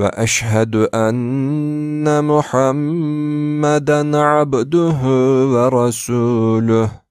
واشهد ان محمدا عبده ورسوله